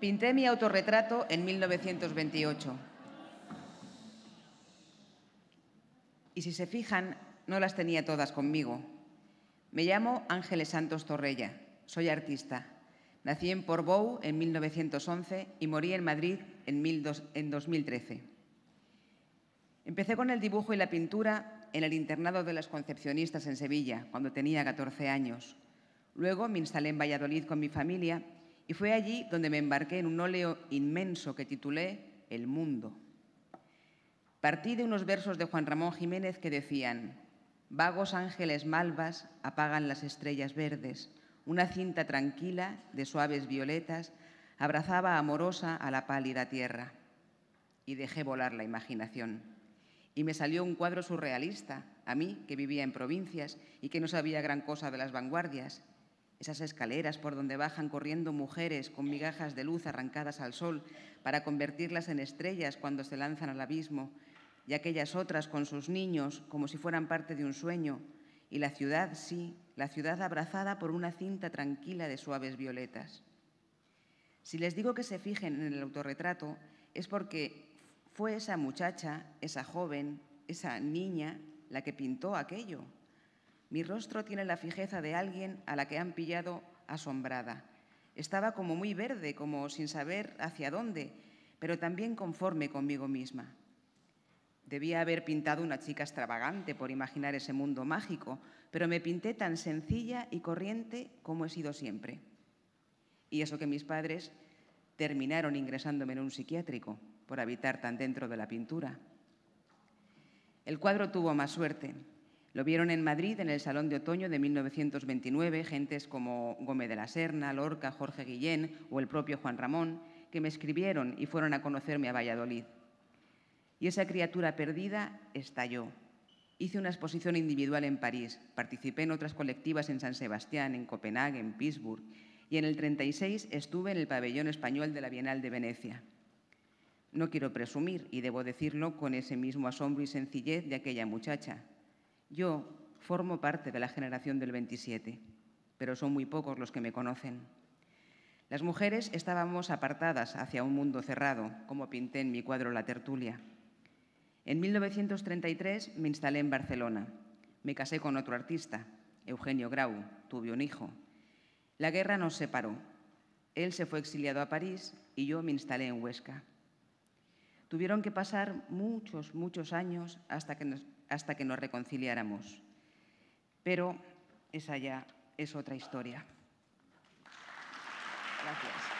Pinté mi autorretrato en 1928. Y si se fijan, no las tenía todas conmigo. Me llamo Ángeles Santos Torrella, soy artista. Nací en Porbou en 1911 y morí en Madrid en 2013. Empecé con el dibujo y la pintura en el internado de las Concepcionistas en Sevilla, cuando tenía 14 años. Luego me instalé en Valladolid con mi familia y fue allí donde me embarqué en un óleo inmenso que titulé El mundo. Partí de unos versos de Juan Ramón Jiménez que decían, Vagos ángeles malvas apagan las estrellas verdes, una cinta tranquila de suaves violetas abrazaba amorosa a la pálida tierra. Y dejé volar la imaginación. Y me salió un cuadro surrealista, a mí, que vivía en provincias y que no sabía gran cosa de las vanguardias, esas escaleras por donde bajan corriendo mujeres con migajas de luz arrancadas al sol para convertirlas en estrellas cuando se lanzan al abismo, y aquellas otras con sus niños como si fueran parte de un sueño, y la ciudad, sí, la ciudad abrazada por una cinta tranquila de suaves violetas. Si les digo que se fijen en el autorretrato, es porque fue esa muchacha, esa joven, esa niña, la que pintó aquello, mi rostro tiene la fijeza de alguien a la que han pillado asombrada. Estaba como muy verde, como sin saber hacia dónde, pero también conforme conmigo misma. Debía haber pintado una chica extravagante por imaginar ese mundo mágico, pero me pinté tan sencilla y corriente como he sido siempre. Y eso que mis padres terminaron ingresándome en un psiquiátrico por habitar tan dentro de la pintura. El cuadro tuvo más suerte. Lo vieron en Madrid, en el Salón de Otoño de 1929, gentes como Gómez de la Serna, Lorca, Jorge Guillén o el propio Juan Ramón, que me escribieron y fueron a conocerme a Valladolid. Y esa criatura perdida estalló. Hice una exposición individual en París, participé en otras colectivas en San Sebastián, en Copenhague, en Pittsburgh, y en el 36 estuve en el pabellón español de la Bienal de Venecia. No quiero presumir, y debo decirlo con ese mismo asombro y sencillez de aquella muchacha, yo formo parte de la generación del 27, pero son muy pocos los que me conocen. Las mujeres estábamos apartadas hacia un mundo cerrado, como pinté en mi cuadro La tertulia. En 1933 me instalé en Barcelona. Me casé con otro artista, Eugenio Grau, tuve un hijo. La guerra nos separó. Él se fue exiliado a París y yo me instalé en Huesca. Tuvieron que pasar muchos, muchos años hasta que nos, hasta que nos reconciliáramos. Pero esa ya es otra historia. Gracias.